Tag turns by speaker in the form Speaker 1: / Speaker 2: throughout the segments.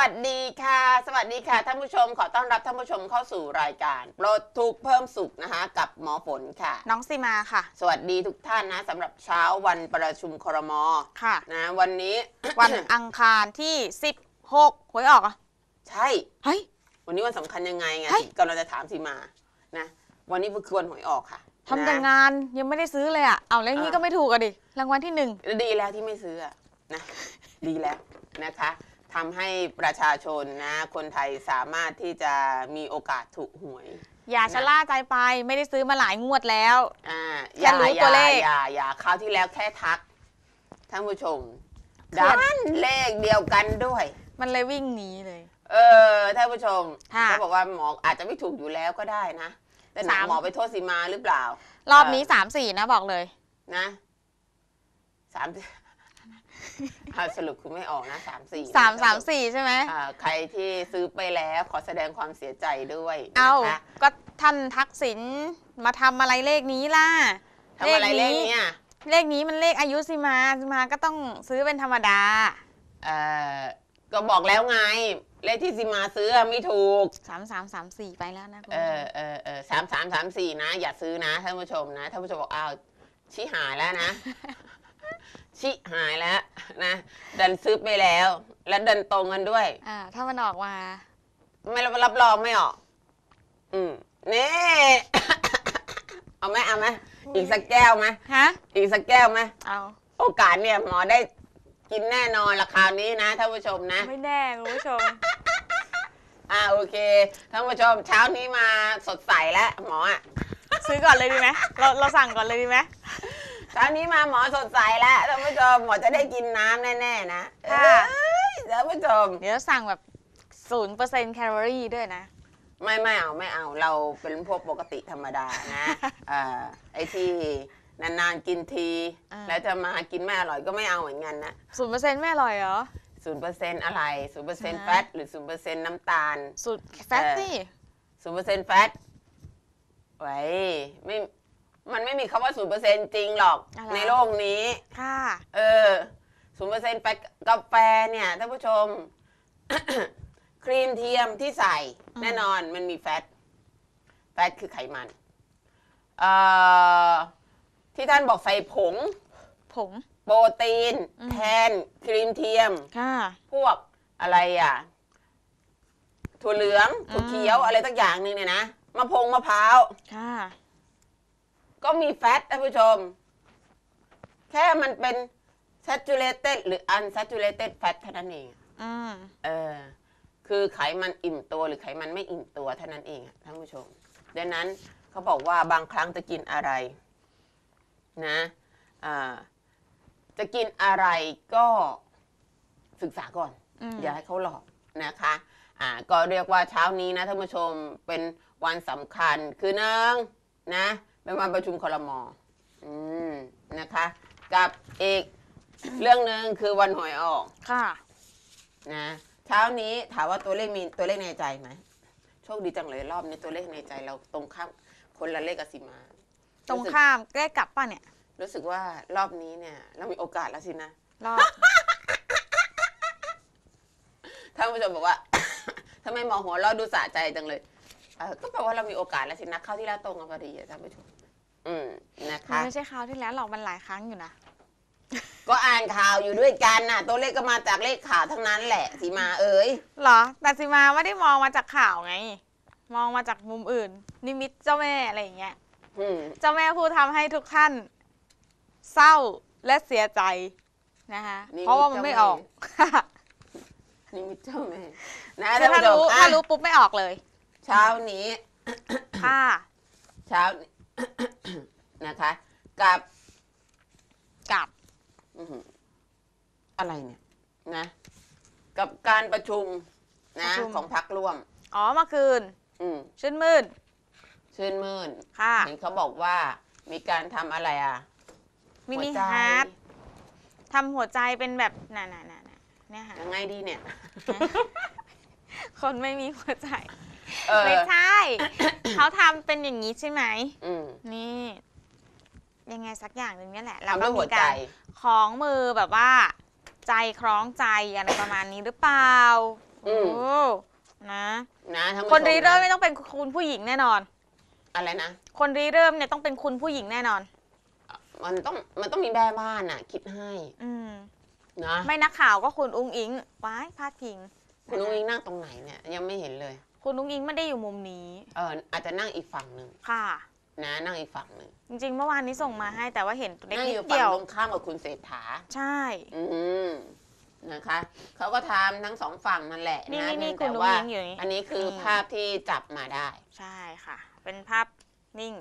Speaker 1: วัสดีค่ะ สวัสดีค่ะท่านผู้ชมขอต้อนรับท่านผู้ชมเข้าสู่รายการปลดทุกเพิ่มสุขนะคะ กับหมอฝนค่ะ น้องซีมาค่ะ สวัสดีทุกท่านนะสำหรับเช้าวันประชุมครมค่ะ นะ วันนี้วันอังคารที่16หวยออกอ่ะใช่เฮ้ยวันนี้วันสำคัญยังไงไงกำลังจะถามสีมานะ วันนี้คือวันหวยออกค่ะ
Speaker 2: ทำแต่งานยังไม่ได้ซื้อเลยอ่ะเอาแล้วงนี้ก็ไม่ถูกอ่ะดิรางวัลที่หนึ่งดีแล้ว
Speaker 1: ที่ไม่ซื้ออะนะดีแล้วนะคะทำให้ประชาชนนะ คนไทยสามารถที่จะมีโอกาสถูกหวย อย่า ชะล
Speaker 2: ่าใจไปไม่ได้ซื้อมาหลายงวดแล้ว อ่า อย่ารู้อตัวย่าเลขอย่า อย่าคราวที่แล้วแค่ทักท่านผู้ชม
Speaker 1: ด้านเลขเดียวกันด้วย
Speaker 2: มันเลยวิ่งหนีเ
Speaker 1: ลย เออท่านผู้ชมเขาบอกว่าหมออาจจะไม่ถูกอยู่แล้วก็ได้นะ แต่หนักหมอไปโทษสีมาหรือเปล่า
Speaker 2: รอบนี้สามสี่นะบอกเลย
Speaker 1: นะสามอ่ะสรุปคือไม่ออกนะสามสี่สามสาม
Speaker 2: สี่ใช่ไหมอ่า
Speaker 1: ใครที่ซื้อไปแล้ว
Speaker 2: ขอแสดงความเสียใจด้วยเอานะก็ท่านทักษิณมาทำอะไรเลขนี้ล่ะ
Speaker 1: ทำอะไรเลขนี้
Speaker 2: เลขนี้มันเลขอายุสิมาสิมา ก็ต้องซื้อเป็นธรรมดา เอ่อก็บอกแล้วไงเลขที่สิมาซื้อไม
Speaker 1: ่ถูกสามสามสามสี่ไปแล้วนะคุณเอผู้ชอเออเออสามสามสามสี่นะ อย่าซื้อนะท่านผู้ชม นะท่านผู้ชมบอกอ้าวชี้หายแล้วนะชิหายแล้วนะ ดันซื้อไปแล้ว และดันตรงกันด้วย
Speaker 2: อ่า ถ้ามันออกมา
Speaker 1: ไม่รับรองไม่ออกอืมนี่เอาไหมเอาไหมอีกสักแก้วไหมฮะอีกสักแก้วไหมเอาโอกาสเนี่ยหมอได้กินแน่นอนระคานี้นะท่านผู้ชมนะไม่แน่คุณผู้ชม อ่าโอเคท่านผู้ชม เช้านี้มาสดใสแล้วหมออ่ะซื้อก่อนเลยดีไหมเราเราสั่งก่อนเลยดีไหมตอนนี้มาหมอสดใสแล้วท่านผู้ชมหมอจะได้กินน้ำแน่ๆน
Speaker 2: ะค่ะท่านผู้ชมเดี๋ยวสั่งแบบศูนย์เปอร์เซ็นต์แคลอรี่ด้วยนะ
Speaker 1: ไม่ไม่เอาไม่เอาเราเป็นพวกปกติธรรมดานะอไอที่นานๆ กินที แล้วจะมากินไม่อร่อยก็ไม่เอาเหมือนกันนะศูนย์เปอร์เซ็นต์ไม่อร่อยเหรอศูนย์เปอร์เซ็นต์อะไรศูนย์เปอร์เซ็นต์แฟตหรือศูนย์เปอร์เซ็นต์น้ำตาลศูนย์แฟตสิศูนย์เปอร์เซ็นต์แฟตไว้ไม่มันไม่มีคำว่าศูนย์เปอร์เซ็นจริงหรอกอรในโลกนี้ ค่ะ เออศูนย์เปอร์เซ็นไปกาแฟเนี่ยท่านผู้ชม ครีมเทียมที่ใส่ แน่นอนมันมีแฟต แฟตคือไขมัน เอ่อ ที่ท่านบอกใส่
Speaker 2: ผง ผง
Speaker 1: โปรตีน แทน ครีมเทียม ค่ะ พวกอะไรอ่ะถั่วเหลืองถั่วเขียว อะไรตักอย่างหนึ่งเนี่ยนะมะพงมะพร้าวค่ะก็มีแฟตท่านผู้ชม แค่มันเป็น saturated หรือ unsaturated fat เท่านั้นเองอเออคือไขมันอิ่มตัว หรือไขมันไม่อิ่มตัวเท่านั้นเองท่านผู้ชม ดังนั้นเขาบอกว่าบางครั้งจะกินอะไร นะจะกินอะไรก็ ศึกษาก่อน อย่า ให้เขาหลอกนะคะ อ่า ก็เรียกว่าเช้านี้นะ ท่านผู้ชมเป็นวันสำคัญ คือนึงนะเป็นวันประชุมคอรมออนะคะ กับอีกเรื่องหนึ่งคือวันหวยออกค่ะนะ เช้านี้ถามว่าตัวเลขมีตัวเลขในใจไหมโชคดีจังเลย รอบนี้ตัวเลขในใจเราตรงข้ามคนละเลขกับสีมา ตรงข้ามแกล้กลับป่ะเนี่ย รู้สึกว่ารอบนี้เนี่ย เรามีโอกาสแล้วสินะรอบท่านผู้ชมบอกว่าทำไมหมอหัวเราดูสะใจจังเลยก็แปลว่าเรามีโอกาสแล้วสินะเข้าที่แล้วตรงกันพอดีอะม่ถผู้ชม อืม นะ
Speaker 2: คะไม่ใช่คราวที่แล้วหรอกมันหลายครั้งอยู่นะ ก
Speaker 1: ็อ่านข่าวอยู่ด้วยกันน่ะ ตัวเลขก็มาจากเลขข่าวทั้งนั้นแหละสีมา
Speaker 2: เอ๋ยเหรอ แต่สีมาไม่ได้มองมาจากข่าวไง มองมาจากมุมอื่น นิมิตเจ้าแม่อะไรอย่างเงี้ยเจ้าแม่ผู้ทำให้ทุกท่านเศร้าและเสียใจ นะคะเพราะว่ามันไม่ออก
Speaker 1: นีมิเจ้าแม่นะถ้ารู้ถ้ารู้ปุ๊บไม่ออกเลยเช้านี้ค่ะเช้านี้ นะคะ กับ กับอะไรเนี่ย นะ กับการประชุมนะของพักร่วมอ๋อมาคืน อืมชื่นมื่นชื่นมื่นค่ะเห็นเขาบอกว่า
Speaker 2: มีการทำอะไรอ่ะมินิหัวใจฮาร์ดทำหัวใจเป็นแบบน่น่ะน่ะน่ะเนี่ยค่ะยังไงดีเนี่ย คนไม่มีหัวใจเออไม่ใช่เขาทำเป็นอย่างนี้ใช่ไหมนี่ ยังไงสักอย่างหนึ่งนี่แหละเราตก็้องมีใจการคล้องมือแบบว่า ใจคล้องใจอะไรประมาณนี้หรือเปล่าโอ้นะ
Speaker 1: นะคนรีเริ่มไม
Speaker 2: ่ต้องเป็นคุณผู้หญิงแน่นอน อะไรนะ คนรีเริ่มเนี่ยต้องเป็นคุณผู้หญิงแน่นอน
Speaker 1: มันต้องมันต้องมีแม่บ้านอ่ะ คิดให้อืมนะไม่น
Speaker 2: ักข่าวก็คุณอุ้งอิงไว้พาดพิง คุณอุ้งอิงนั่ง
Speaker 1: ตรงไหนเนี่ย ยังไม่เห็นเลย
Speaker 2: คุณนุ้งอิงไม่ได้อยู่มุมนี้ เอออาจจะนั่งอีกฝั่งหนึ่งค่ะ นะนั่งอีกฝั่งหนึ่งจริงๆ เมื่อวานนี้ส่งมาให้แต่ว่าเห็นนั่งอยู่ฝั่งตรงข้ามกับคุณเศรษฐา ใช่ อื
Speaker 1: มนะคะ เขาก็ทาทั้งสองฝั่งนั่นแหละ นี่นะนี่นี่คุณลุงอิงอยู่นี่อันนี้คือภาพที่จับมาได้ ใช่ค่ะ เป็นภาพนิ่ง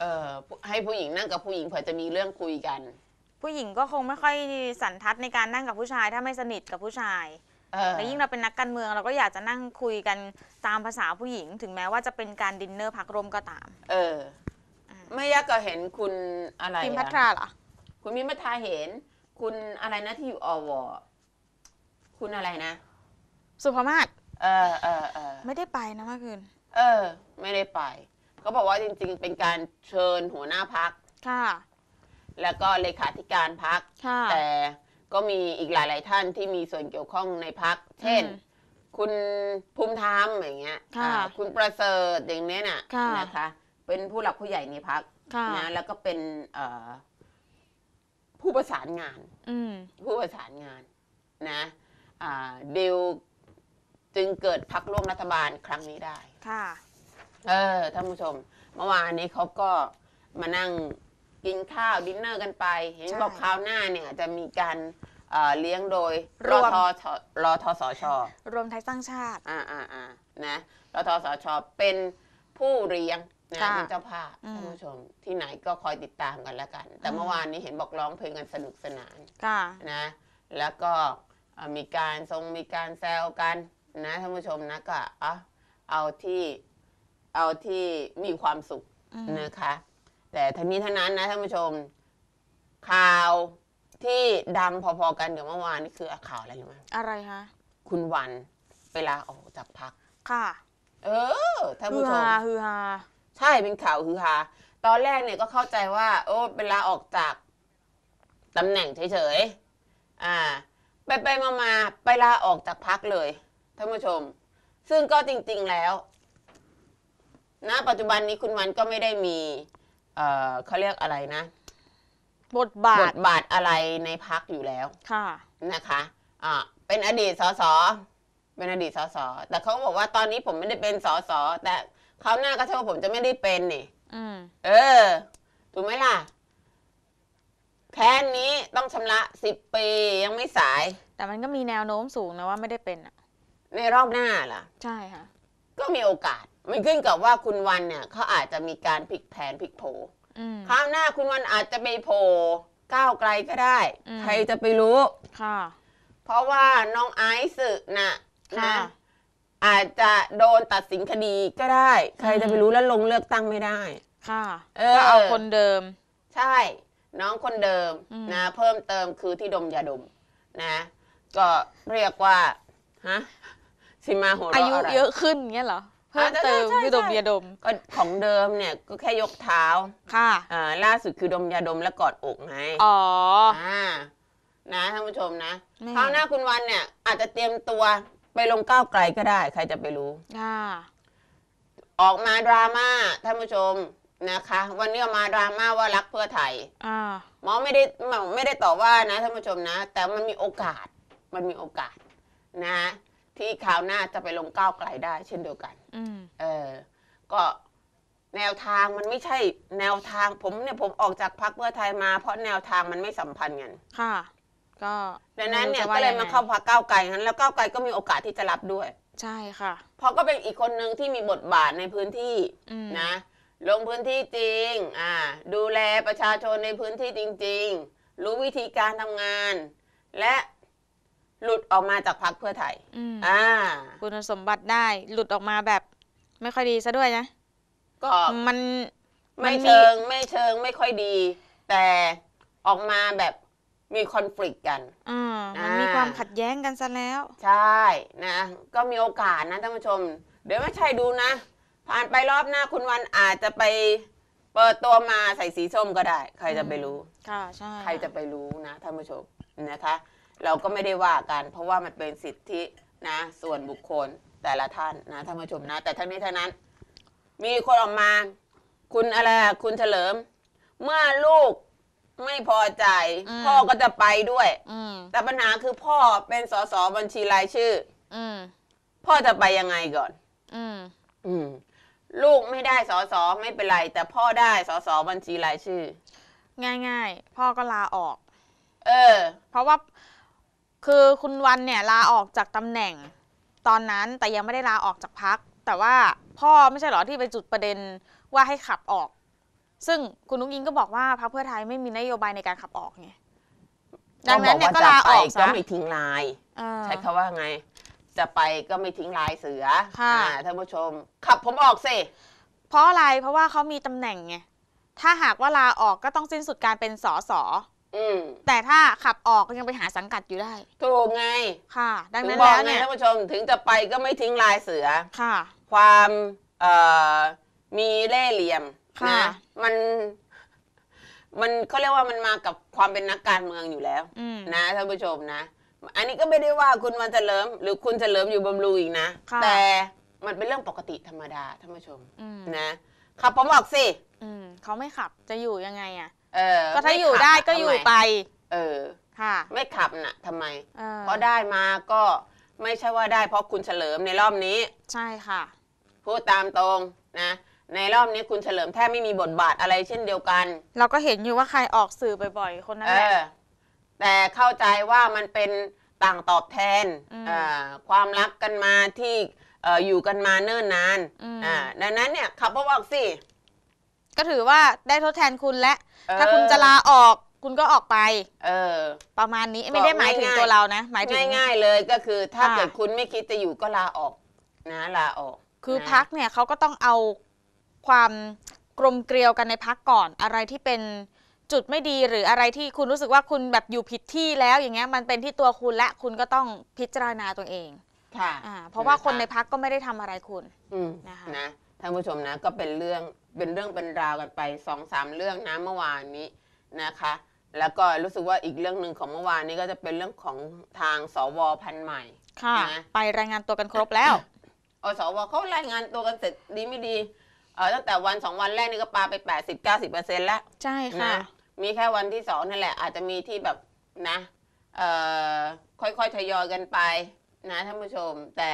Speaker 1: เออให้
Speaker 2: ผู้หญิงนั่งกับผู้หญิงเผื่อจะมีเรื่องคุยกัน ผู้หญิงก็คงไม่ค่อยสันทัดในการนั่งกับผู้ชาย ถ้าไม่สนิทกับผู้ชายและยิ่งเราเป็นนักการเมืองเราก็อยากจะนั่งคุยกันตามภาษาผู้หญิงถึงแม้ว่าจะเป็นการดินเนอร์พักร่มก็ตาม เออไม่ยากก็เห็นคุณอะไรพิมพัทราเหรอคุณมิมัทราเห็น คุณอะไรนะที่อยู่อวคุณอะไรนะ สุภาม
Speaker 1: าศเออเออ
Speaker 2: เออไม่ได้ไปนะเมื่อคืน
Speaker 1: เออ ไม่ได้ไปเขาบอกว่าจริงๆเป็นการเชิญหัวหน้าพักค่ะแล้วก็เลขาธิการพักค่ะแต่ก็มีอีกหลาย ๆท่านที่มีส่วนเกี่ยวข้องในพัก เช่น คุณภูมิธรรม อย่างเงี้ย ค่ะ คุณประเสริฐ อย่างเนี้ยน่ะ ค่ะนะคะ เป็นผู้หลักผู้ใหญ่ในพัก ค่ะนะ แล้วก็เป็นเอผู้ประสานงาน อืผู้ประสานงาน นะ อ่าดิวจึงเกิดพักร่วมรัฐบาลครั้งนี้ได้ ค่ะ เออ ท่านผู้ชม เมื่อวานนี้เขาก็มานั่งกินข้าวดินเนอร์กันไปเห็นบอกคราวหน้าเนี่ยจะมีการเเลี้ยงโดยรทชรทสช รวมไทยสร้างชาติอ่าอ่าอ่านะรทสชเป็นผู้เลี้ยงนะ่เป็นเจ้าภาพท่านผู้ชม ที่ไหนก็คอยติดตามกันแล้วกัน แต่เมื่อวานนี้เห็นบอกร้องเพลงกันสนุกสนานค่ะนะแล้วก็มีการทรงมีการแซวกันนะท่านผู้ชมนะก็เอาเอาที่เอาที่มีความสุขนะคะแต่ทั้งนี้ทั้งนั้นนะท่านผู้ชมข่าวที่ดังพอๆกันกับเมื่อวานนี่คือข่าวอะไรรู้ไหมอะไรคะคุณวันเวลาออกจากพักค่ะ เออท่านผู้ชมฮาฮือฮา ใช่เป็นข่าวฮือฮาตอนแรกเนี่ยก็เข้าใจว่า โอ้เป็นลาออกจากตำแหน่งเฉยๆ อ่า ไปไปมามาไปลาออกจากพักเลยท่านผู้ชม ซึ่งก็จริงๆแล
Speaker 2: ้วณปัจจุบันนี้คุณวันก็ไม่ได้
Speaker 1: มีเอ่อเขาเรียกอะไรนะบทบาทบทบาทอะไรในพักอยู่แล้ว ค่ะ นะคะอ่าเป็นอดีตสสเป็นอดีตสสแต่เขาบอกว่าตอนนี้ผมไม่ได้เป็นสสแต่คราวหน้าก็เชื่อว่าผมจะไม่ได้เป็นนี่อเออ ถูกไหมล่ะแค่นี้ต้องชำระ
Speaker 2: สิบปียังไม่สาย แต่มันก็มีแนวโน้มสูงนะว่าไม่ได้เป็นอะในรอบหน้าล่ะ ใช่ค่ะ
Speaker 1: ก็มีโอกาสมันขึ้นกับว่าคุณวันเนี่ยเขาอาจจะมีการพลิกแผนพลิกโผข้าวหน้าคุณวันอาจจะไปโผก้าวไกลก็ได้ ใครจะไปรู้ค่ะเพราะว่าน้องไอซ์น่ะนะอาจจะโดนตัดสินคดีก็ได้ ใครจะไปรู้แล้วลงเลือกตั้งไม่ได้ค่ะก็เอาคนเดิม ใช่ น้องคนเดิม นะ เพิ่มเติมคือที่ดมยาดม นะ ก็เรียกว่าฮะสิมาหัวเราะอายุเยอะขึ้นเงี้ยเหรอเพิ่มเติมคือดมยาดมก็ของเดิมเนี่ย ก็แค่ยกเท้า ค่ะอ่าล่าสุดคือดมยาดมแล้วกอดอกไงอ๋ออ่านะท่านผู้ชมนะคราวหน้าคุณวันเนี่ย อาจจะเตรียมตัว ไปลงก้าวไกลก็ได้ ใครจะไปรู้อ่าออกมาดราม่าท่านผู้ชมนะคะ วันนี้ออกมาดราม่าว่ารักเพื่อไทยหมอไม่ได้ไม่ได้ต่อว่านะท่านผู้ชมนะแต่มันมีโอกาส มันมีโอกาส นะที่คราวหน้าจะไปลงก้าวไกลได้ เช่นเดียวกันเออ ก็แนวทางมันไม่ใช่แนวทางผมเนี่ยผมออกจากพรรคเพื่อไทยมา เพราะแนวทางมันไม่สัมพันธ์กัน ค่ะ ก็ดังนั้นเนี่ยก็เลยมาเข้าพรรคก้าวไกลงั้นแล้วก้าวไกลก็มีโอกาสที่จะรับด้วย ใช่ค่ะ เพราะก็เป็นอีกคนหนึ่งที่มีบทบาทในพื้นที่นะลงพื้นที่จริง อ่า ดูแลประชาชนในพื้นที่จริง ๆ รู้วิธีการทำงาน และ
Speaker 2: หลุดออกมาจากพรรคเพื่อไทย อืมอ่า คุณสมบัติได้ หลุดออกมาแบบ ไม่ค่อยดีซะด้วยนะ ก็มันไม่เชิง ไม
Speaker 1: ่เชิง ไม่ค่อยดี แต่ออกมาแบบมีคอนฟ lict กันมันมีความขัดแย้งกันซะแล้ว ใช่นะ ก็มีโอกาสนะท่านผู้ชม เดี๋ยวไม่ใช่ดูนะ ผ่านไปรอบหน้าคุณวันอาจจะไป เปิดตัวมาใส่สีส้มก็ได้ ใครจะไปรู้ ค่ะ ใช่ ใครจะไปรู้นะท่านผู้ชม นะคะเราก็ไม่ได้ว่ากันเพราะว่ามันเป็นสิทธินะ ส่วนบุคคลแต่ละท่านนะท่านผู้ชมนะ แต่ท่านนี้ท่านั้น มีคนออกมา คุณอะไรคุณเฉลิม เมื่อลูกไม่พอใจอพ่อก็จะไปด้วยแต่ปัญหาคือพ่อเป็นสสบัญชีรายชื่ออพ่อจะไปยังไงก่อนออลูกไม่ได้สอสอไม่เป็นไร แต่พ่อได้สอสอบัญชีรายชื่
Speaker 2: อ ง่าย ๆ พ่อก็ลาออก เออ เพราะว่าคือคุณวันเนี่ยลาออกจากตำแหน่ง ตอนนั้นแต่ยังไม่ได้ลาออกจากพัก แต่ว่าพ่อไม่ใช่เหรอที่ไปจุดประเด็นว่าให้ขับออก ซึ่งคุณนุ้งยิงก็บอกว่า พรรคเพื่อไทยไม่มีนโยบายในการขับออกไงดังนั้นเนี่ยก็ลาออกก็ไม่ทิ้งลายใช้คา
Speaker 1: ว่าไง จะไปก็ไม่ทิ้งลายเสือค่ะท่านผู้ช
Speaker 2: ม ขับผมออกสิเพราะอะไรเพราะว่าเขามีตำแหน่งไงถ้าหากว่าลาออกก็ต้องสิ้นสุดการเป็นสสอแต่ถ้าขับออกยังไปหาสังกัดอยู่ได้ถูกไง ค่ะ ดังนั้นบอกแล้วไงเนี่ยท่านผู้ชม ถึงจะไปก็
Speaker 1: ไม่ทิ้งลายเสือค่ะ ความเอ่อมีเล่ห์เหลี่ยมค่ะนะมัน มันเขาเรียกว่ามันมากับความเป็นนักการเมืองอยู่แล้วนะท่านผู้ชมนะ อันนี้ก็ไม่ได้ว่าคุณวันเฉลิมหรือคุณเฉลิมอยู่บำรุงอีกนะะแต่มันเป็นเรื่องปกติธรรมดาท่านผู้ชมมนะ
Speaker 2: ขับผมออกสิเขาไม่ขับจะอยู่ยังไงอ่ะเออก็ถ้าอยู่ได้ก็อยู่ไป เออค่ะ ไม่ขับ
Speaker 1: น่ะทำไม เพราะได้มาก็ไม่ใช่ว่าได้เพราะคุณเฉลิมในรอบนี้ ใช่ค่ะ พูดตามตรงนะ ในรอบนี้คุณเฉลิมแทบไม่มีบทบาทอะไรเช่นเดียวกัน
Speaker 2: เราก็เห็นอยู่ว่าใครออกสื่อบ่อยๆ คนนั้นแหละแต่เข้าใจว่ามันเป็น
Speaker 1: ต่างตอบแทนความรักกันมาที่ออยู่กันมาเนิ่นน
Speaker 2: านดังนั้นเนี่ยขับรถออกสิก็ถือว่าได้ทดแทนคุณและ ถ้าคุณจะลาออก คุณก็ออกไปเออประมาณนี้ไม่ได้หมายถึงตัวเรานะ หมายถึงง่ายๆ เลย ก็
Speaker 1: คือถ้าเกิดคุณไม่คิดจะอยู่ก็ลาออกนะ ลาออก
Speaker 2: คือพักเนี่ยเขาก็ต้องเอาความกลมเกลียวกันในพักก่อน อะไรที่เป็นจุดไม่ดีหรืออะไรที่คุณรู้สึกว่าคุณแบบอยู่ผิดที่แล้วอย่างเงี้ยมันเป็นที่ตัวคุณและคุณก็ต้องพิจารณาตัวเองค่ะเพราะว่าคนในพักก็ไม่ได้ทำอะไรคุณ
Speaker 1: นะคะนะท่านผู้ชมนะก็เป็นเรื่องเป็นเรื่องเป็นราวกันไปสองสามเรื่องนะเมื่อวานนี้นะคะ แล้วก็รู้สึกว่าอีกเรื่องหนึ่งของเมื่อวานนี้ก็จะเป็นเรื่องของทางสวพันใหม่
Speaker 2: ค่ะนะไปรายงานตัวกันครบแล้วอสวเขารายง
Speaker 1: านตัวกันเสร็จดีไม่ดี เออตั้งแต่วันสองวันแรกนี่ก็ปาไปแปดสิบเก้าสิบเปอร์เซ็นต์แล้ว ใช่ค่ะนะมีแค่วันที่สองนั่นแหละอาจจะมีที่แบบนะ เอ่อค่อยๆ ทยอยกันไปนะท่านผู้ชม แต่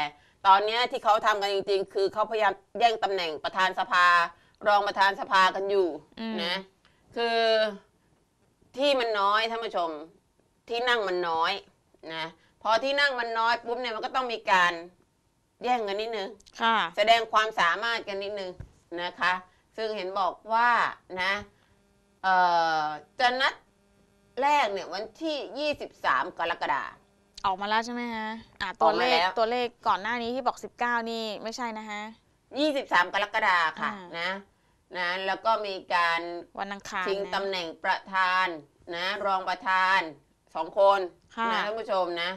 Speaker 1: ตอนนี้ที่เขาทำกันจริงๆ คือเขาพยายามแย่งตำแหน่งประธานสภารองประธานสภากันอยู่นะ คือที่มันน้อยท่านผู้ชม ที่นั่งมันน้อย นะพอที่นั่งมันน้อย ปุ๊บเนี่ยมัน ก็ต้องมีการ แย่งกันนิดนึง ค่ะ แสดงความสามารถกันนิดนึงนะคะ ซึ่งเห็นบอกว่านะ เ
Speaker 2: ออจะนัดแรกเนี่ย วันที่ 23 กรกฎาออกมาแล้วใช่ไหมฮะอ่าตัวเลขตัวเลขก่อนหน้านี้ที่บอก19นี่ไม่ใช่นะฮะ23กรกฎาค่ะ นะนะแล้วก็มีการวันอังคารชิงตำแหน
Speaker 1: ่งประธานนะรองประธานสองคนนะท่านผู้ชมนะ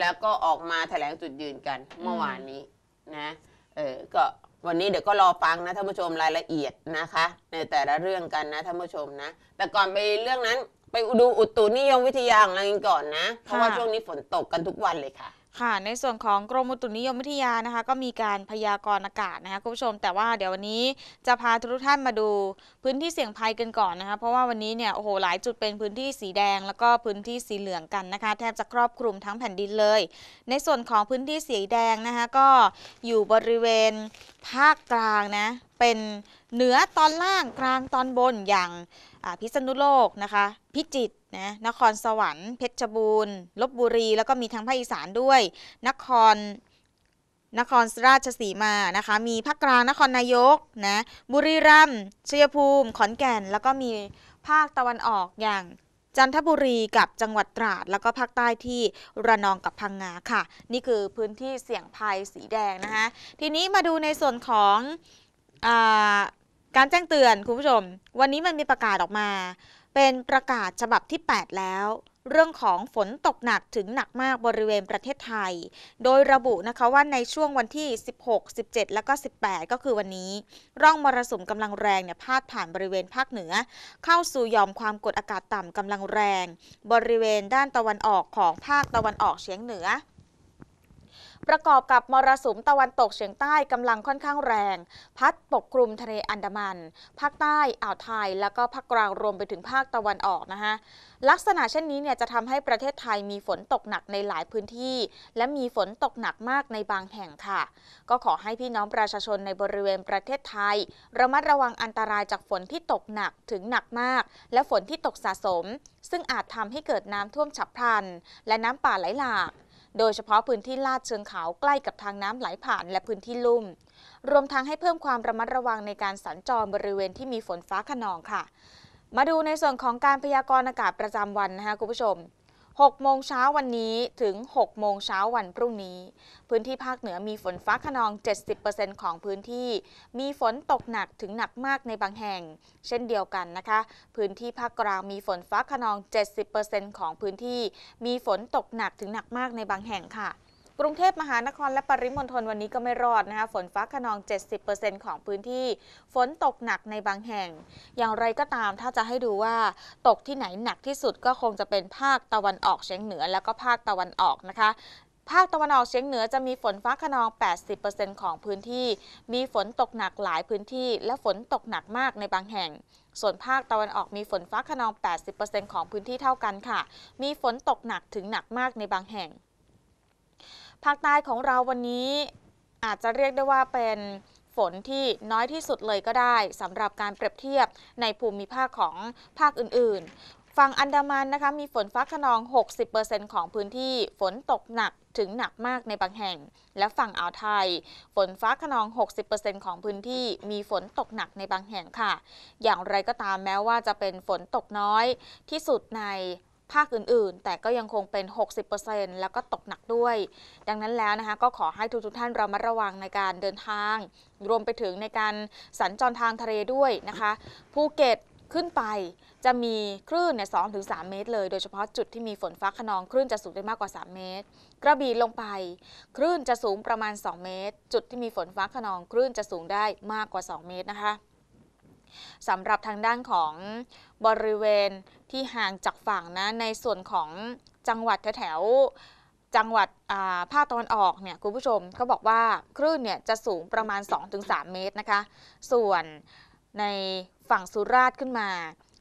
Speaker 1: แล้วก็ออกมาแถลงจุดยืนกัน เมื่อวานนี้นะเออก็
Speaker 2: วันนี้เดี๋ยวก็รอฟังนะท่านผู้ชมรายละเอียด
Speaker 1: นะคะ ในแต่ละเรื่องกันนะท่านผู้ชมนะ
Speaker 2: แต่ก่อนไปเรื่องนั้น ไปดูอุตุนิยมวิทยาของเรากันก่อนนะเพราะว่าช่วงนี้ฝนตกกันทุกวันเลยค่ะค่ะในส่วนของกรมอุตุนิยมวิทยานะคะก็มีการพยากรณ์อากาศนะคะคุณผู้ชม แต่ว่าเดี๋ยววันนี้จะพาทุกท่านมาดูพื้นที่เสี่ยงภัยกันก่อนนะคะเพราะว่าวันนี้เนี่ยโอ้โหหลายจุดเป็นพื้นที่สีแดงแล้วก็พื้นที่สีเหลืองกันนะคะแทบจะครอบคลุมทั้งแผ่นดินเลย ในส่วนของพื้นที่สีแดงนะคะก็อยู่บริเวณภาคกลางนะเป็นเหนือตอนล่างกลางตอนบนอย่างพิษณุโลกนะคะพิจิตรนะนครสวรรค์เพชรบูรณ์ลบบุรี แล้วก็มีทางภาคอีสานด้วยนครนครราชสีมานะคะมีภาคกลางนครนายกนะบุรีรัมย์ชัยภูมิ ขอนแก่น แล้วก็มีภาคตะวันออกอย่างจันทบุรีกับจังหวัดตราดแล้วก็ภาคใต้ที่ระนองกับพังงาค่ะ นี่คือพื้นที่เสี่ยงภัยสีแดงนะคะทีนี้มาดูในส่วนของอการแจ้งเตือนคุณผู้ชมวันนี้มันมีประกาศออกมาเป็นประกาศฉบับที่ 8 แล้ว เรื่องของฝนตกหนักถึงหนักมากบริเวณประเทศไทย โดยระบุนะคะว่าในช่วงวันที่16 17 และก็ 18 ก็คือวันนี้ ร่องมรสุมกำลังแรงเนี่ยพาดผ่านบริเวณภาคเหนือ เข้าสู่ยอมความกดอากาศต่ำกำลังแรง บริเวณด้านตะวันออกของภาคตะวันออกเฉียงเหนือประกอบกับมรสุมตะวันตกเฉียงใต้กำลังค่อนข้างแรง พัดปกคลุมทะเลอันดามัน ภาคใต้ อ่าวไทย แล้วก็ภาคกลางรวมไปถึงภาคตะวันออกนะคะลักษณะเช่นนี้เนี่ยจะทำให้ประเทศไทยมีฝนตกหนักในหลายพื้นที่ และมีฝนตกหนักมากในบางแห่งค่ะ ก็ขอให้พี่น้องประชาชนในบริเวณประเทศไทยระมัดระวังอันตรายจากฝนที่ตกหนักถึงหนักมาก และฝนที่ตกสะสม ซึ่งอาจทำให้เกิดน้ำท่วมฉับพลันและน้ำป่าไหลหลากโดยเฉพาะพื้นที่ลาดเชิงเขาใกล้กับทางน้ำไหลผ่านและพื้นที่ลุ่ม รวมทั้งให้เพิ่มความระมัดระวังในการสัญจรบริเวณที่มีฝนฟ้าขนองค่ะ มาดูในส่วนของการพยากรณ์อากาศประจำวันนะคะคุณผู้ชม6 โมงเช้าวันนี้ถึง 6 โมงเช้าวันพรุ่งนี้ พื้นที่ภาคเหนือมีฝนฟ้าขนอง 70%ของพื้นที่ มีฝนตกหนักถึงหนักมากในบางแห่ง เช่นเดียวกันนะคะ พื้นที่ภาคกลางมีฝนฟ้าขนอง 70%ของพื้นที่ มีฝนตกหนักถึงหนักมากในบางแห่งค่ะกรุงเทพมหานครและปริมณฑลวันนี้ก็ไม่รอดนะคะฝนฟ้าขนอง 70%ของพื้นที่ฝนตกหนักในบางแห่ง อย่างไรก็ตาม ถ้าจะให้ดูว่าตกที่ไหนหนักที่สุดก็คงจะเป็นภาคตะวันออกเฉียงเหนือแล้วก็ภาคตะวันออกนะคะ ภาคตะวันออกเฉียงเหนือจะมีฝนฟ้าขนอง 80%ของพื้นที่ มีฝนตกหนักหลายพื้นที่ และฝนตกหนักมากในบางแห่ง ส่วนภาคตะวันออกมีฝนฟ้าขนอง 80%ของพื้นที่เท่ากันค่ะ มีฝนตกหนักถึงหนักมากในบางแห่งภาคใต้ของเราวันนี้อาจจะเรียกได้ว่าเป็นฝนที่น้อยที่สุดเลยก็ได้สำหรับการเปรียบเทียบในภูมิภาคของภาคอื่นๆ ฝั่งอันดามันนะคะมีฝนฟ้าขนอง 60%ของพื้นที่ ฝนตกหนักถึงหนักมากในบางแห่ง และฝั่งอ่าวไทย ฝนฟ้าขนอง 60%ของพื้นที่มีฝนตกหนักในบางแห่งค่ะ อย่างไรก็ตามแม้ว่าจะเป็นฝนตกน้อยที่สุดในภาคอื่นๆ แต่ก็ยังคงเป็น 60%แล้วก็ตกหนักด้วย ดังนั้นแล้วนะคะ ก็ขอให้ทุกๆท่านเรามาระวังในการเดินทาง รวมไปถึงในการสัญจรทางทะเลด้วยนะคะ ภูเก็ตขึ้นไปจะมีคลื่นเนี่ยสองถึงสเมตร เลย โดยเฉพาะจุดที่มีฝนฟ้าขนองคลื่นจะสูงได้มากกว่า 3 เมตร กระบี่ลงไป คลื่นจะสูงประมาณ 2 เมตร จุดที่มีฝนฟ้าขนอง คลื่นจะสูงได้มากกว่า 2 เมตรนะคะสำหรับทางด้านของบริเวณที่ห่างจากฝั่งนะในส่วนของจังหวัดแถวจังหวัดภาคตะวันออกเนี่ยคุณผู้ชม ก็บอกว่าคลื่นเนี่ยจะสูงประมาณ 2-3 เมตรนะคะส่วนในฝั่งสุราษฎร์ขึ้นมา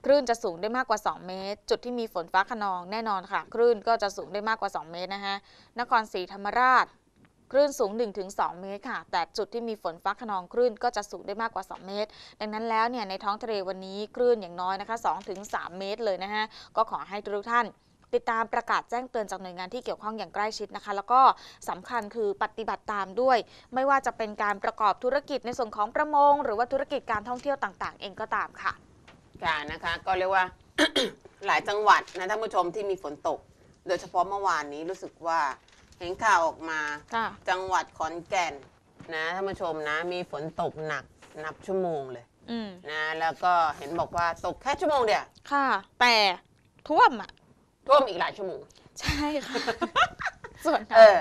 Speaker 2: คลื่นจะสูงได้มากกว่า 2 เมตร จุดที่มีฝนฟ้าขนองแน่นอนค่ะคลื่นก็จะสูงได้มากกว่า 2 เมตรนะคะนครศรีธรรมราชคลื่นสูง 1-2 เมตรค่ะ แต่จุดที่มีฝนฟ้าขนองคลื่นก็จะสูงได้มากกว่า 2 เมตรดังนั้นแล้วเนี่ยในท้องทะเลวันนี้คลื่นอย่างน้อยนะคะ 2-3 เมตรเลยนะฮะ ก็ขอให้ทุกท่าน ติดตามประกาศแจ้งเตือนจากหน่วยงานที่เกี่ยวข้องอย่างใกล้ชิดนะคะ แล้วก็สำคัญคือปฏิบัติตามด้วย ไม่ว่าจะเป็นการประกอบธุรกิจในส่วนของประมงหรือว่าธุรกิจการท่องเที่ยวต่างๆ เองก็ตามค่ะ
Speaker 1: ค่ะนะคะก็เรียกว่า หลายจังหวัดนะท่านผู้ชมที่มีฝนตก โดยเฉพาะเมื่อวานนี้รู้สึกว่าเห็นข่าวออกมา จังหวัดขอนแก่น นะท่านผู้ชมนะ มีฝนตกหนัก นับชั่วโมงเลยนะ แล้วก็เห็นบอกว่าตกแค่ชั่วโมงเดียว ค่ะ แต่ท่วม อ่ะท่วมอีกหลายชั่วโมง ใช่ค่ะส่วนเออ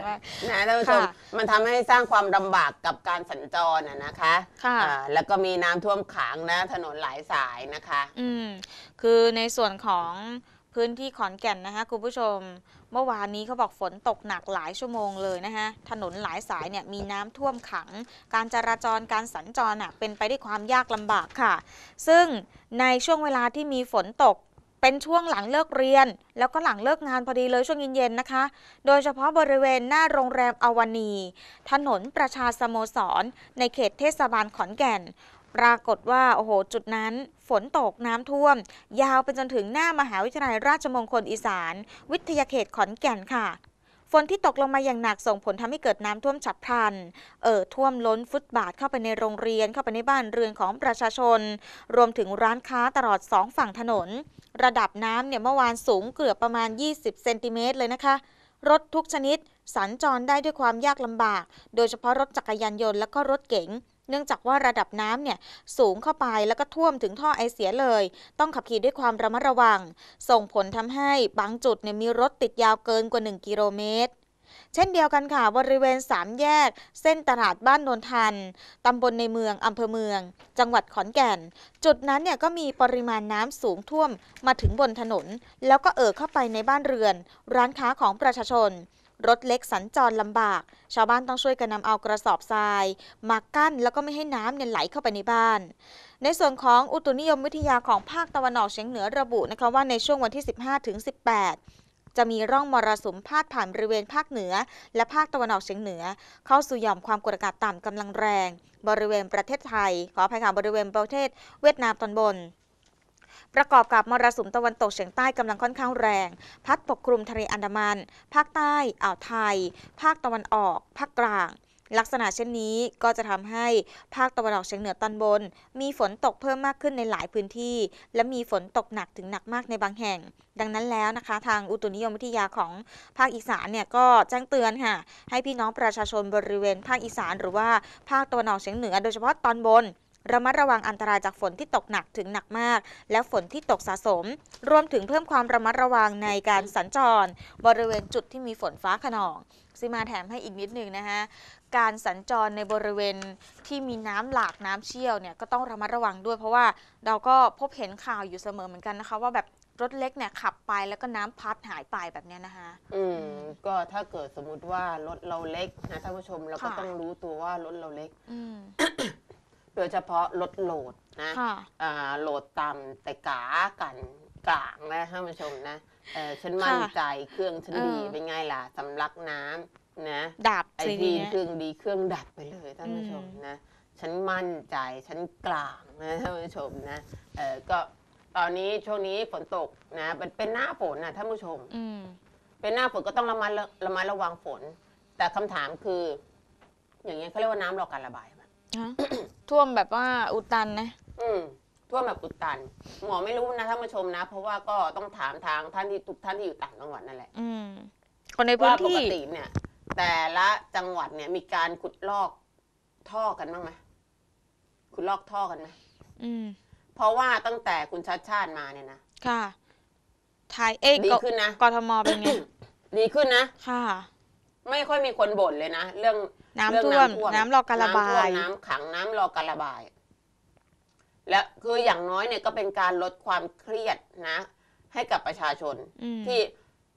Speaker 1: นะท่านผู้ชม มันทำให้สร้างความลำบากกับการสัญจรนะนะคะค่ะแล้วก็มีน้ำท่วมขังนะ ถนนหลายสายนะคะ
Speaker 2: อืมคือในส่วนของพื้นที่ขอนแก่นนะคะคุณผู้ชม เมื่อวานนี้เขาบอกฝนตกหนักหลายชั่วโมงเลยนะคะถนนหลายสายเนี่ยมีน้ำท่วมขัง การจราจรการสัญจร่ะเป็นไปได้วยความยากลำบากค่ะซึ่งในช่วงเวลาที่มีฝนตกเป็นช่วงหลังเลิกเรียน แล้วก็หลังเลิกงานพอดีเลยช่วงเย็นๆนะคะโดยเฉพาะบริเวณหน้าโรงแรมอวานีถนนประชาสโมสรในเขตเทศบาลขอนแก่นปรากฏว่า โอ้โหจุดนั้น ฝนตกน้ำท่วม ยาวไปจนถึงหน้ามหาวิทยาลัยราชมงคลอีสาน วิทยาเขตขอนแก่นค่ะ ฝนที่ตกลงมาอย่างหนักส่งผลทำให้เกิดน้ำท่วมฉับพลัน เอ่อท่วมล้นฟุตบาทเข้าไปในโรงเรียนเข้าไปในบ้านเรือนของประชาชน รวมถึงร้านค้าตลอดสองฝั่งถนน ระดับน้ำเนี่ยเมื่อวานสูงเกือบประมาณ 20เซนติเมตรเลยนะคะ รถทุกชนิดสัญจรได้ด้วยความยากลำบาก โดยเฉพาะรถจักรยานยนต์และก็รถเก๋งเนื่องจากว่าระดับน้ำเนี่ยสูงเข้าไปแล้วก็ท่วมถึงท่อไอเสียเลย ต้องขับขี่ด้วยความระมัดระวัง ส่งผลทำให้บางจุดเนี่ยมีรถติดยาวเกินกว่า 1 กิโลเมตร เช่นเดียวกันค่ะบริเวณ3แยก เส้นตลาดบ้านนนทันตำบลในเมืองอำเภอเมือง จังหวัดขอนแก่น จุดนั้นเนี่ยก็มีปริมาณน้ำสูงท่วมมาถึงบนถนน แล้วก็เอ่อเข้าไปในบ้านเรือน ร้านค้าของประชาชนรถเล็กสัญจรลำบาก ชาวบ้านต้องช่วยกันนำเอากระสอบทรายมากั้นแล้วก็ไม่ให้น้ำเนี่ยไหลเข้าไปในบ้าน ในส่วนของอุตุนิยมวิทยาของภาคตะวันออกเฉียงเหนือระบุนะคะว่าในช่วงวันที่ 15ถึง18 จะมีร่องมรสุมพาดผ่านบริเวณภาคเหนือ และภาคตะวันออกเฉียงเหนือ เข้าสู่หย่อมความกดอากาศต่ำกำลังแรง บริเวณประเทศไทย ขออภัยค่ะบริเวณประเทศ เวียดนามตอนบนประกอบกับมรสุมตะวันตกเฉียงใต้กำลังค่อนข้างแรงพัดปกคลุมทะเลอันดามัน ภาคใต้อ่าวไทย ภาคตะวันออก ภาคกลาง ลักษณะเช่นนี้ก็จะทำให้ภาคตะวันออกเฉียงเหนือตอนบน มีฝนตกเพิ่มมากขึ้นในหลายพื้นที่ และมีฝนตกหนักถึงหนักมากในบางแห่ง ดังนั้นแล้วนะคะทางอุตุนิยมวิทยาของภาคอีสานเนี่ยก็แจ้งเตือนค่ะให้พี่น้องประชาชนบริเวณ ภาคอีสาน หรือว่าภาคตะวันออกเฉียงเหนือโดยเฉพาะตอนบนระมัดระวังอันตรายจากฝนที่ตกหนักถึงหนักมาก และฝนที่ตกสะสม รวมถึงเพิ่มความระมัดระวังในการสัญจร บริเวณจุดที่มีฝนฟ้าขนองซีมาแถมให้อีกนิดนึงนะคะการสัญจรในบริเวณที่มีน้ำหลากน้ำเชี่ยวเนี่ยก็ต้องระมัดระวังด้วย เพราะว่าเราก็พบเห็นข่าวอยู่เสมอเหมือนกันนะคะ ว่าแบบรถเล็กเนี่ยขับไป แล้วก็น้ำพัดหายไปแบบนี้นะคะอืมก็ถ้า
Speaker 1: เกิดสมมติว่ารถเราเล็กนะท่านผู้ชมเราก็ต้องรู้ตัวว่ารถเราเล็กโดยเฉพาะลดโหลดนะะโหลดต่ำแต่กากันกลางนะท่านผู้ชมนะฉันมั่นใจเครื่องฉันดีเป็นไงล่ะสำลักน้ำนะดับไอสทีทีเครื่องดีเครื่องดับไปเลยท่านผู้ชมนะฉันมั่นใจฉันกลางนะท่านผู้ชมนะเออก็ตอนนี้ช่วงนี้ฝนตกนะเป็นเป็นหน้าฝนนะท่านผู้ชมมเป็นหน้าฝนก็ต้องระมัดระระมัดระวังฝน แต่คำถามคือ อย่างเงี้ยเขาเรียกว่าน้ำรอการระบาย
Speaker 2: ท่วมแบบว่าอุตันนะ
Speaker 1: อืมท่วมแบบอุตัน หมอไม่รู้นะท่านผู้ชมนะเพราะว่าก็ต้องถามทางท่านที่ทุกท่านที่อยู่ต่างจังหวัดนั่นแหละ
Speaker 2: อืมคนในพื้ว่านปที่กติเนี
Speaker 1: ่ย แต่ละจังหวัดเนี่ยมีการขุดลอกท่อกันบ้างไหมขุดลอกท่อกันไหมอืมเพราะว่าตั้งแต่คุณชัดชาติมาเนี่ยนะ
Speaker 2: ค่ะ ไทยเอกดีขึ้นนะกทมเป็นไงดีขึ้นนะค่ะ
Speaker 1: ไม่ค่อยมีคนบ่นเลยนะเรื่องน้ำท่วม น้ำรอการระบาย น้ำขังน้ำรอการระบาย และคืออย่างน้อยเนี่ยก็เป็นการลดความเครียดนะ ให้กับประชาชน ที่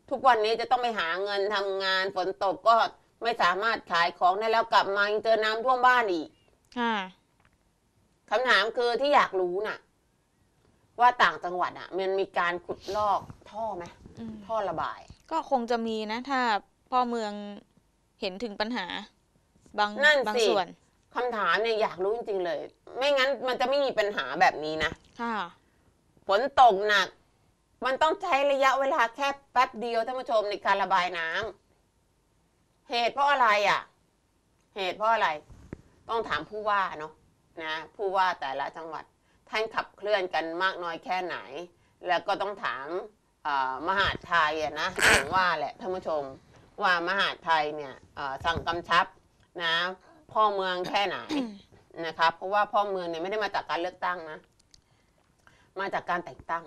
Speaker 1: ทุกวันนี้จะต้องไปหาเงินทำงานฝนตกก็ไม่สามารถขายของได้แล้วกลับมาเจอน้ำท่วมบ้านอีก คำถามคือที่อยากรู้น่ะ ว่าต่างจังหวัดอ่ะมันม
Speaker 2: ีการขุดลอกท่อไหมท่อระบาย ก็คงจะมีนะถ้าพ่อเมืองเห็นถึงปัญหาบางนั่นสิบางส่วน
Speaker 1: คำถามเนี่ยอยากรู้จริง ๆ เลย ไม่งั้นมันจะไม่มีปัญหาแบบนี้นะ ค่ะฝนตกหนัก มันต้องใช้ระยะเวลาแค่แป๊บเดียวท่านผู้ชมในการระบายน้ำ เหตุเพราะอะไรอ่ะ เหตุเพราะอะไร ต้องถามผู้ว่าเนาะ นะ ผู้ว่าแต่ละจังหวัด ท่านขับเคลื่อนกันมากน้อยแค่ไหน แล้วก็ต้องถามมหาดไทยอะนะผมว่าแหละท่านผู้ชม ว่ามหาดไทยเนี่ยสั่งกำชับนะ พ่อเมืองแค่ไหน นะครับเพราะว่าพ่อเมืองเนี่ยไม่ได้มาจากการเลือกตั้งนะ มาจากการแต่งตั้ง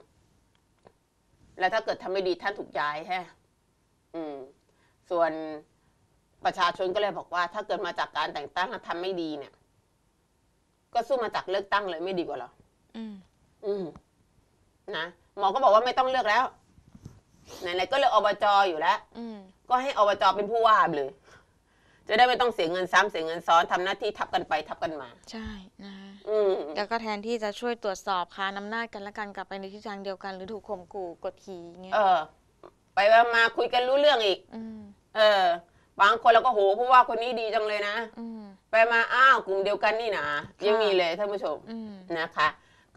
Speaker 1: แล้วถ้าเกิดทำไม่ดีท่านถูกย้ายแฮ่อืม ส่วนประชาชนก็เลยบอกว่าถ้าเกิดมาจากการแต่งตั้งทำไม่ดีเนี่ย ก็สู้มาจากเลือกตั้งเลย ไม่ดีกว่าหรออืม อืมนะหมอก็บอกว่าไม่ต้องเลือกแล้วไหนๆก็เลือกอบจอยู่แล้วก็ให้อบจเป็นผู้ว่าเลยจะได้ไม่ต้องเสียเงินซ้ำเสียเงินซ้อนทำหน้าที่ทับกันไปทับกันมา
Speaker 2: ใช่ นะคะอืแล้วก็แทนที่จะช่วยตรวจสอบค้านำหน้ากันและกันกลับไปในทิศทางเดียวกัน หรือถูกข่มขู่กดขี่อย่างเงี้ยเออไปมาคุยกันรู้เรื่องอีกเออ
Speaker 1: บางคนเราก็โหเพราะว่าคนนี้ดีจังเลยนะอไปมาอ้าวกลุ่มเดียวกันนี่นะยังมีเลยท่านผู้ชมนะคะ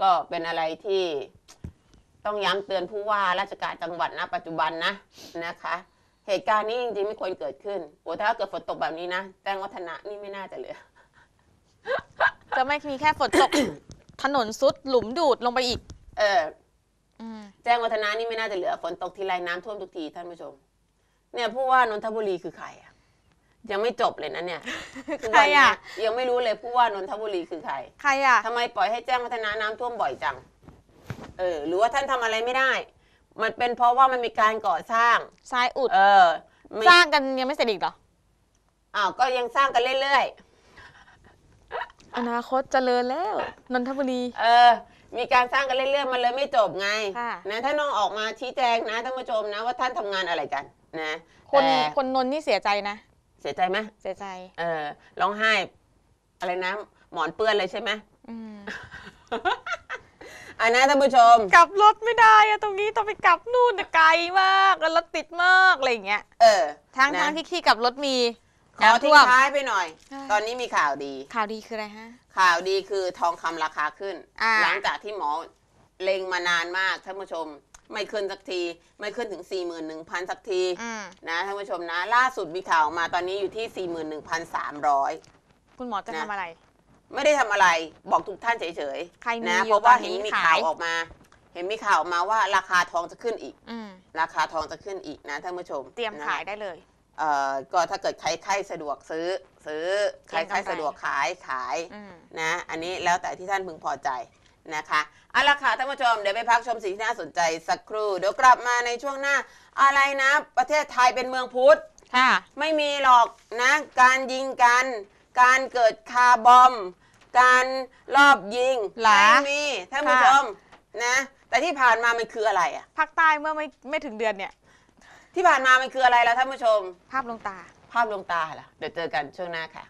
Speaker 1: ก็เป็นอะไรที่ ต้องย้ำเตือนผู้ว่าราชการจังหวัดนะปัจจุบันนะ นะคะเหตุการณ์นี้จริงๆไม่ควรเกิดขึ้น โอ้ถ้าเกิดฝนตกแบบนี้นะแจ้งวัฒนะนี่ไม่น่าจะเหลือ
Speaker 2: จะไม่มีแค่ฝนตก ถนนซุดหลุมดูดลงไปอีก เออ
Speaker 1: แจ้งวัฒนะนี่ไม่น่าจะเหลือ ฝนตกทีไรน้ำท่วมทุกทีท่านผู้ชม
Speaker 2: เนี่ยผู้ว่านนทบุรีคือ
Speaker 1: ใครอะยังไม่จบเลยนะเนี่ย
Speaker 2: ใครอ่ะยังไม่รู้เลยผู้ว่านนทบุรีค
Speaker 1: ือใคร ใครอ่ะทำไมปล่อยให้แจ้งวัฒนะน้ำท่วมบ่อยจัง เออ หรือว่าท่านทำอะไรไม่ได้มันเป็นเพราะว่ามันมีการก่อสร้างทรายอุด เออ สร้างกันยังไม่เสร็จอีกเหรอ อ้าว ก็ยังสร้างกันเรื่อย
Speaker 2: ๆ อนาคตเจริญแล้ว นนทบุรี เออ
Speaker 1: มีการสร้างกันเรื่อยๆ มันเลยไม่จบไงค่ะนะถ้าน้องออกมาชี้แจงนะท่านผู้ชมนะ ว่าท่านทำงานอะไรกันนะคน คนนนทนี่เสียใจนะ เสียใจไหมเสียใจ เออ ร้องไห้ อะไรนะหมอนเปื้อนเลยใช่ไหมอืมอันนั้นท่านผู้ชม กลับรถไม่ได้อะ
Speaker 2: ตรงนี้ต้องไปกลับนู่นะไกลมากแล้วรถติดมากอะไรอย่างเงี้ย เออทางนะทางที่ขี่กลับรถมีขอ้ทิ้งท้ายไปหน่อย
Speaker 1: ตอนนี้มีข่าวดี
Speaker 2: ข่าวดีคืออะไรฮะ ข่า
Speaker 1: วดีคือทองคำราคาขึ้น หลังจากที่หมอเล็งมานานมากท่านผู้ชม ไม่ขึ้นสักที ไม่ขึ้นถึง41,000สักทีนะท่านผู้ชมนะ ล่าสุดมีข่าวมาตอนนี้อยู่ที่41,300คุณหมอจะทำอะไรไม่ได้ทำอะไรบอกทุกท่านเฉยใครๆนะเพราะว่าเห็นมีข่าวออกมา เห็นมีข่าวออกมาว่า ราคาทองจะขึ้นอีกอราคาทองจะขึ้นอีกนะท่านผู้ชม เตรียมขายได้เลยเอ่อก็ถ้าเกิดใครใครสะดวกซื้อ ซื้อใครใครสะดวกขายขายนะ อันนี้แล้วแต่ที่ท่านพึงพอใจนะคะเอาละค่ะท่านผู้ชมเดี๋ยวไปพักชมสิ่งที่น่าสนใจสักครู่เดี๋ยวกลับมาในช่วงหน้า อะไรนะ ประเทศไทยเป็นเมืองพุทธค่ะ ไม่มีหรอกนะการยิงกันการเกิดคาร์บอม การรอบยิงหรายมี ท่านผู้ชม นะ แต่ที่ผ่านมามันคืออะไรอ่ะภาคใต้เมื่อไม่ ไม่ถึงเดือนเนี่ย ที่ผ่านมามันคืออะไรแล้วท่านผู้ชม ภาพลงตา ภาพลงตาเหรอเดี๋ยวเจอกันช่วงหน้าค่ะ